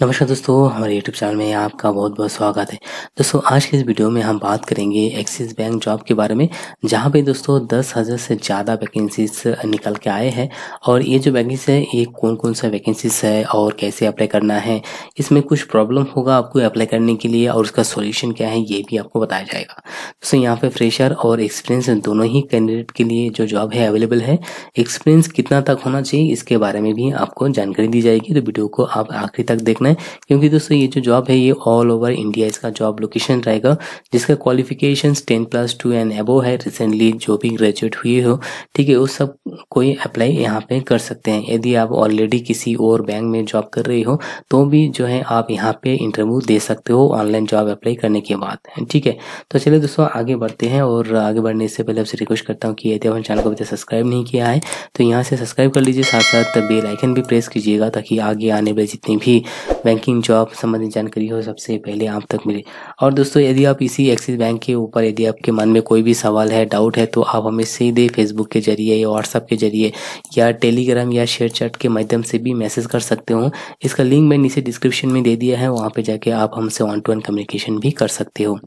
नमस्कार दोस्तों हमारे YouTube चैनल में आपका बहुत बहुत स्वागत है दोस्तों आज के इस वीडियो में हम बात करेंगे एक्सिस बैंक जॉब के बारे में जहाँ पे दोस्तों दस हज़ार से ज़्यादा वैकेंसीज निकल के आए हैं और ये जो वैकेंसी है ये कौन कौन सा वैकेंसीज है और कैसे अप्लाई करना है इसमें कुछ प्रॉब्लम होगा आपको अप्लाई करने के लिए और उसका सोल्यूशन क्या है ये भी आपको बताया जाएगा दोस्तों यहाँ पर फ्रेशर और एक्सपीरियंस दोनों ही कैंडिडेट के लिए जो जॉब है अवेलेबल है एक्सपीरियंस कितना तक होना चाहिए इसके बारे में भी आपको जानकारी दी जाएगी तो वीडियो को आप आखिरी तक देखना रखना है क्योंकि दोस्तों ये जो जॉब है ये ऑल ओवर इंडिया इसका जॉब लोकेशन रहेगा जिसका qualification ten plus two and above है रिसेंटली जो भी ग्रेजुएट हुए हो ठीक है वो सब कोई अप्लाई यहाँ पे कर सकते हैं यदि आप ऑलरेडी किसी और बैंक में जॉब कर रहे हो तो भी जो है आप यहाँ पे इंटरव्यू दे सकते हो ऑनलाइन जॉब अप्लाई करने के बाद ठीक है तो चलिए दोस्तों आगे बढ़ते हैं और आगे बढ़ने से पहले आपसे रिक्वेस्ट करता हूँ कि यदि हमारे चैनल को अभी सब्सक्राइब नहीं किया है तो यहाँ से सब्सक्राइब कर लीजिए साथ साथ बेलाइकन भी प्रेस कीजिएगा ताकि आगे आने वाले जितनी भी बैंकिंग जॉब संबंधित जानकारी हो सबसे पहले आप तक मिले और दोस्तों यदि आप इसी एक्सिस बैंक के ऊपर यदि आपके मन में कोई भी सवाल है डाउट है तो आप हमें सीधे फेसबुक के जरिए या व्हाट्सअप के जरिए या टेलीग्राम या शेयर चैट के माध्यम से भी मैसेज कर सकते हो इसका लिंक मैंने नीचे डिस्क्रिप्शन में दे दिया है वहाँ पर जाके आप हमसे वन टू वन कम्युनिकेशन भी कर सकते हो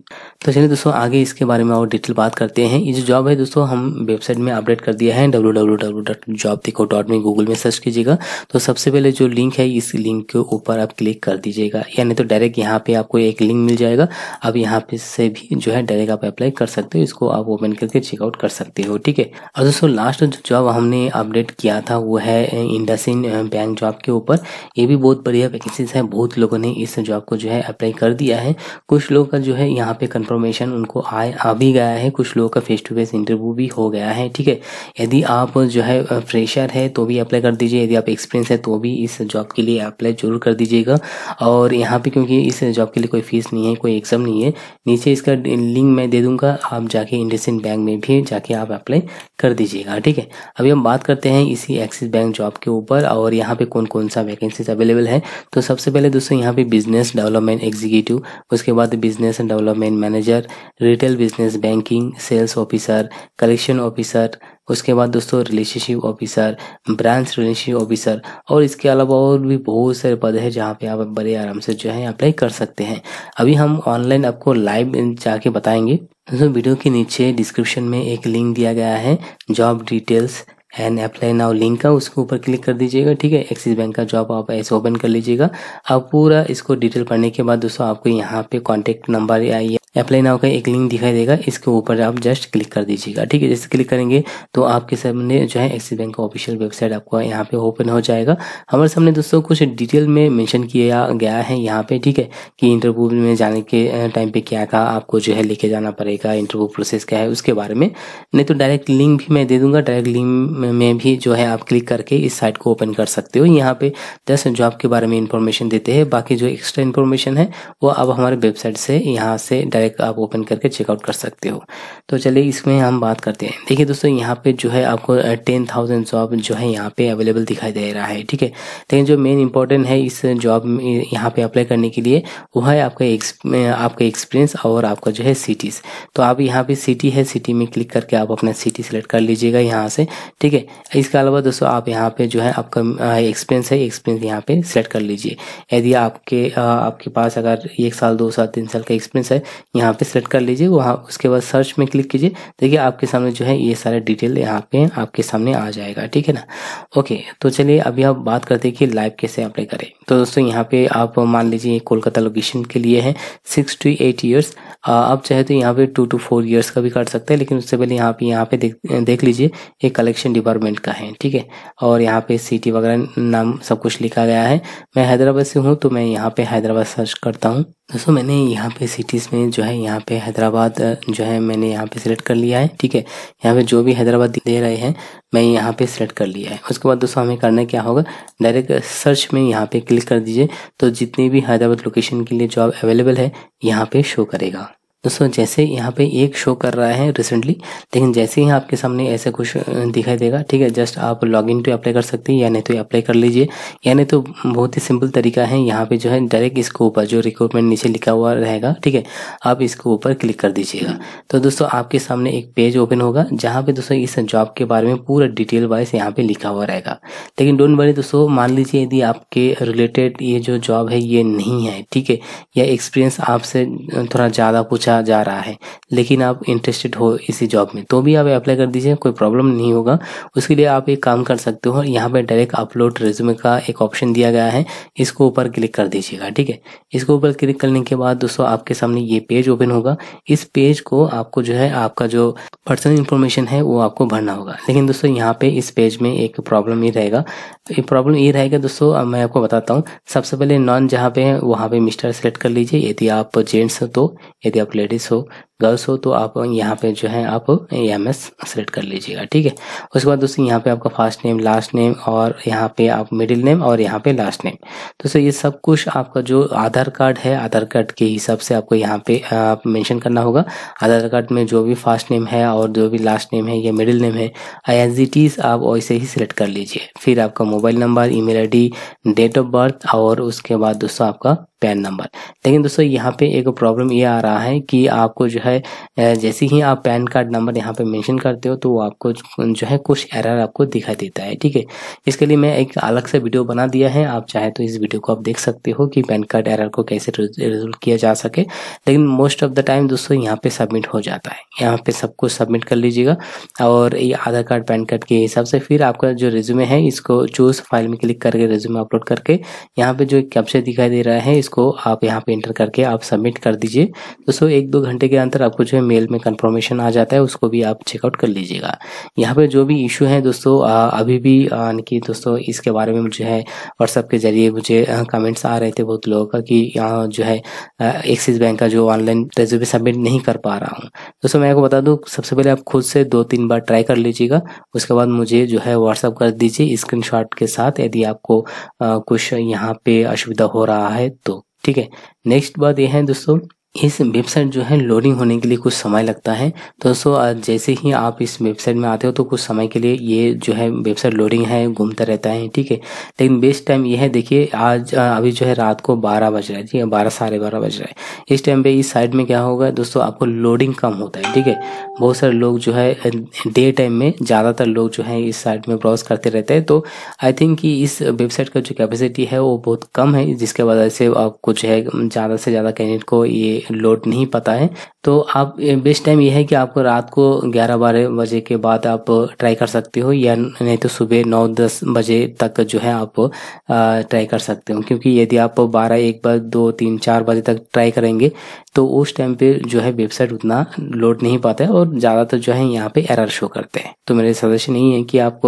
तो चलिए दोस्तों आगे इसके बारे में और डिटेल बात करते हैं ये जो जॉब है दोस्तों हम वेबसाइट में अपडेट कर दिया है W W W dot job देखो डॉट में गूगल में सर्च कीजिएगा तो सबसे पहले जो लिंक है इस लिंक के ऊपर आप क्लिक क्लिक कर दीजिएगा यानी तो डायरेक्ट यहाँ पे आपको एक लिंक मिल जाएगा अब यहाँ पे से भी जो है डायरेक्ट आप अप्लाई कर सकते हो इसको आप ओपन करके चेकआउट कर सकते हो ठीक है और दोस्तों लास्ट जो जॉब हमने अपडेट किया था वो है इंडस बैंक जॉब के ऊपर ये भी बहुत बढ़िया वैकेंसीज है बहुत लोगों ने इस जॉब को जो है अप्लाई कर दिया है कुछ लोगों का जो है यहाँ पे कंफर्मेशन उनको आ, आ भी गया है कुछ लोगों का फेस टू फेस इंटरव्यू भी हो गया है ठीक है यदि आप जो है फ्रेशर है तो भी अप्लाई कर दीजिए यदि आप एक्सपीरियंस है तो भी इस जॉब के लिए अप्लाई जरूर कर दीजिएगा होगा और यहाँ पे क्योंकि इस जॉब के लिए कोई फीस नहीं है कोई एग्ज़ाम नहीं है नीचे इसका लिंक मैं दे दूंगा आप जाके इंडसिन बैंक में भी जाके आप अप्लाई कर दीजिएगा ठीक है अभी हम बात करते हैं इसी एक्सिस बैंक जॉब के ऊपर और यहाँ पे कौन कौन सा वैकेंसीज अवेलेबल है तो सबसे पहले दोस्तों यहाँ पे बिजनेस डेवलपमेंट एग्जीक्यूटिव उसके बाद business development manager retail business banking sales officer collection officer उसके बाद दोस्तों relationship officer branch relationship officer और इसके अलावा और भी बहुत सारे पद है जहाँ पे आप बड़े आराम से जो है अप्लाई कर सकते हैं अभी हम ऑनलाइन आपको लाइव जाके बताएंगे दोस्तों वीडियो के नीचे डिस्क्रिप्शन में एक लिंक दिया गया है job details and apply now link का उसके ऊपर क्लिक कर दीजिएगा ठीक है एक्सिस बैंक का जॉब आप ऐसे ओपन कर लीजिएगा अब पूरा इसको डिटेल पढ़ने के बाद दोस्तों आपको यहाँ पे कॉन्टेक्ट नंबर है अप्लाई नाउ का एक लिंक दिखाई देगा इसके ऊपर आप जस्ट क्लिक कर दीजिएगा ठीक है जैसे क्लिक करेंगे तो आपके सामने जो है एक्सिस बैंक का ऑफिशियल वेबसाइट आपको यहाँ पे ओपन हो जाएगा हमारे सामने दोस्तों कुछ डिटेल में मेंशन किया गया है यहाँ पे ठीक है कि इंटरव्यू में जाने के टाइम पे क्या का आपको जो है लेके जाना पड़ेगा इंटरव्यू प्रोसेस क्या है उसके बारे में नहीं तो डायरेक्ट लिंक भी मैं दे दूंगा डायरेक्ट लिंक में भी जो है आप क्लिक करके इस साइट को ओपन कर सकते हो यहाँ पे दस जॉब के बारे में इन्फॉर्मेशन देते हैं बाकी जो एक्स्ट्रा इन्फॉर्मेशन है वो आप हमारे वेबसाइट से यहाँ से डायरेक्ट आप ओपन करके चेकआउट कर सकते हो तो चलिए इसमें हम बात करते हैं देखिए दोस्तों यहाँ पे जो है आपको टेन थाउजेंड जॉब जो है यहाँ पे अवेलेबल दिखाई दे रहा है ठीक है लेकिन जो मेन इंपॉर्टेंट है इस जॉब यहाँ पे अप्लाई करने के लिए वो है आपका आपका एक्सपीरियंस और आपका जो है सिटीज़ तो आप यहाँ पे सिटी है सिटी में क्लिक करके आप अपना सिटी सेलेक्ट कर लीजिएगा यहाँ से ठीक ठीक है इसके अलावा दोस्तों आप यहाँ पे जो है आपका एक्सपीरियंस है एक्सपीरियंस यहाँ पे सेलेक्ट कर लीजिए यदि आपके आपके पास अगर एक साल दो साल तीन साल का एक्सपीरियंस है यहाँ पे सेलेक्ट कर लीजिए वहाँ उसके बाद सर्च में क्लिक कीजिए देखिए आपके सामने जो है ये सारे डिटेल यहाँ पे आपके सामने आ जाएगा ठीक है ना ओके तो चलिए अभी आप बात करते हैं कि लाइव कैसे अप्लाई करें तो दोस्तों यहाँ पे आप मान लीजिए कोलकाता लोकेशन के लिए है सिक्स टू एट ईयर्स आप चाहे तो यहाँ पे टू टू फोर ईयर्स का भी कर सकते हैं लेकिन उससे पहले यहाँ पे यहाँ पे देख लीजिए एक कलेक्शन डिपार्टमेंट का है ठीक है और यहाँ पे सिटी वगैरह नाम सब कुछ लिखा गया है मैं हैदराबाद से हूँ तो मैं यहाँ पे हैदराबाद सर्च करता हूँ दोस्तों मैंने यहाँ पे सिटीज़ में जो है यहाँ पे हैदराबाद जो है मैंने यहाँ पे सिलेक्ट कर लिया है ठीक है यहाँ पे जो भी हैदराबाद दे रहे हैं मैं यहाँ पे सिलेक्ट कर लिया है उसके बाद दोस्तों हमें करना क्या होगा डायरेक्ट सर्च में यहाँ पे क्लिक कर दीजिए तो जितनी भी हैदराबाद लोकेशन के लिए जॉब अवेलेबल है यहाँ पे शो करेगा दोस्तों जैसे यहाँ पे एक शो कर रहा है रिसेंटली लेकिन जैसे ही आपके सामने ऐसे कुछ दिखाई देगा ठीक है जस्ट आप लॉग इन टू अप्लाई कर सकते हैं या नहीं तो अप्लाई कर लीजिए या नहीं तो बहुत ही सिंपल तरीका है यहाँ पे जो है डायरेक्ट इसके ऊपर जो रिक्रूटमेंट नीचे लिखा हुआ रहेगा ठीक है आप इसके ऊपर क्लिक कर दीजिएगा तो दोस्तों आपके सामने एक पेज ओपन होगा जहाँ पे दोस्तों इस जॉब के बारे में पूरा डिटेल वाइज यहाँ पे लिखा हुआ रहेगा लेकिन डोंट वरी दोस्तों मान लीजिए यदि आपके रिलेटेड ये जो जॉब है ये नहीं है ठीक है या एक्सपीरियंस आपसे थोड़ा ज़्यादा पूछा अच्छा जा रहा है लेकिन आप इंटरेस्टेड हो इसी जॉब में तो भी आप अप्लाई कर दीजिए कोई प्रॉब्लम नहीं होगा उसके लिए आप एक काम कर सकते हो यहाँ पर डायरेक्ट अपलोड रिज्यूमे का एक ऑप्शन दिया गया है इसको ऊपर क्लिक कर दीजिएगा ठीक है इसको ऊपर क्लिक करने के बाद दोस्तों आपके सामने ये पेज ओपन होगा इस पेज को आपको जो है आपका जो पर्सनल इन्फॉर्मेशन है वो आपको भरना होगा लेकिन दोस्तों यहाँ पे इस पेज में एक प्रॉब्लम ये रहेगा प्रॉब्लम ये रहेगा दोस्तों अब मैं आपको बताता हूँ सबसे पहले नॉन जहाँ पे है वहाँ पे मिस्टर सेलेक्ट कर लीजिए यदि आप जेंट्स हो तो यदि आप ladies who गर्ल्स हो तो आप यहाँ पे जो है आप एम एस सेलेक्ट कर लीजिएगा ठीक है उसके बाद दोस्तों यहाँ पे आपका फर्स्ट नेम लास्ट नेम और यहाँ पे आप मिडिल नेम और यहाँ पे लास्ट नेम तो सर ये सब कुछ आपका जो आधार कार्ड है आधार कार्ड के हिसाब से आपको यहाँ पे आप मेंशन करना होगा आधार कार्ड में जो भी फर्स्ट नेम है और जो भी लास्ट नेम है या मिडिल नेम है आई आप वैसे ही सिलेक्ट कर लीजिए फिर आपका mobile number I D date of birth और उसके बाद दोस्तों आपका पैन नंबर लेकिन दोस्तों यहाँ पे एक प्रॉब्लम ये आ रहा है कि आपको जो है है जैसे ही आप पैन कार्ड नंबर यहाँ पे मेंशन करते हो तो वो आपको जो है कुछ एरर आपको दिखाई देता है ठीक है इसके लिए मैं एक अलग से वीडियो बना दिया है आप चाहे तो इस वीडियो को आप देख सकते हो कि पैन कार्ड एरर को कैसे रिजोल्व किया जा सके लेकिन मोस्ट ऑफ द टाइम दोस्तों यहाँ पे सबमिट हो जाता है यहाँ पे सब कुछ सबमिट कर लीजिएगा और ये आधार कार्ड पैन कार्ड के हिसाब से फिर आपका जो रिज्यूमे है इसको चूज फाइल में क्लिक करके रिज्यूमे अपलोड करके यहाँ पे जो कैप्चर दिखाई दे रहा है इसको आप यहाँ पे इंटर करके आप सबमिट कर दीजिए दोस्तों एक दो घंटे के अंतर आंसर आपको जो है मेल में कंफर्मेशन आ जाता है उसको भी आप चेकआउट कर लीजिएगा यहाँ पे जो भी इशू है दोस्तों अभी भी यानी कि दोस्तों इसके बारे में जो है व्हाट्सअप के जरिए मुझे कमेंट्स आ रहे थे बहुत लोगों का कि यहाँ जो है एक्सिस बैंक का जो ऑनलाइन रेज्यूमे सबमिट नहीं कर पा रहा हूँ दोस्तों मैं आपको बता दूँ सबसे पहले आप खुद से दो तीन बार ट्राई कर लीजिएगा उसके बाद मुझे जो है व्हाट्सअप कर दीजिए स्क्रीन के साथ यदि आपको कुछ यहाँ पे असुविधा हो रहा है तो ठीक है नेक्स्ट बात यह है दोस्तों इस वेबसाइट जो है लोडिंग होने के लिए कुछ समय लगता है दोस्तों जैसे ही आप इस वेबसाइट में आते हो तो कुछ समय के लिए ये जो है वेबसाइट लोडिंग है घूमता रहता है ठीक है लेकिन बेस्ट टाइम ये है देखिए आज अभी जो है रात को बारह बज रहा है ठीक है बारह साढ़े बारह बज रहा है इस टाइम पे इस साइड में क्या होगा दोस्तों आपको लोडिंग कम होता है ठीक है बहुत सारे लोग जो है डे टाइम में ज़्यादातर लोग जो है इस साइड में ब्राउज करते रहते हैं तो आई थिंक कि इस वेबसाइट का जो कैपेसिटी है वो बहुत कम है जिसके वजह से आपको जो है ज़्यादा से ज़्यादा कैंडिडेट को ये लोड नहीं पता है तो आप बेस्ट टाइम यह है कि आपको रात को ग्यारह बारह बजे के बाद आप ट्राई कर सकते हो या नहीं तो सुबह नौ दस बजे तक जो है आप ट्राई कर सकते हो क्योंकि यदि आप बारह एक बार दो तीन चार बजे तक ट्राई करेंगे तो उस टाइम पे जो है वेबसाइट उतना लोड नहीं पाता है और ज़्यादातर जो है यहाँ पे एरर शो करते हैं तो मेरे सजेशन यही है कि आप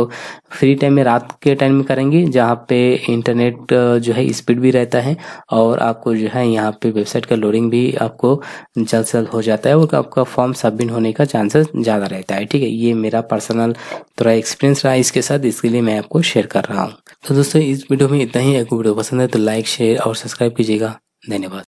फ्री टाइम में रात के टाइम में करेंगे जहाँ पे इंटरनेट जो है स्पीड भी रहता है और आपको जो है यहाँ पे वेबसाइट का लोडिंग भी आपको जल्द से जल्द हो जाता है और आपका फॉर्म सबमिट होने का चांसेस ज़्यादा रहता है ठीक है ये मेरा पर्सनल थोड़ा एक्सपीरियंस रहा इसके साथ इसके लिए मैं आपको शेयर कर रहा हूँ तो दोस्तों इस वीडियो में इतना ही आपको वीडियो पसंद है तो लाइक शेयर और सब्सक्राइब कीजिएगा धन्यवाद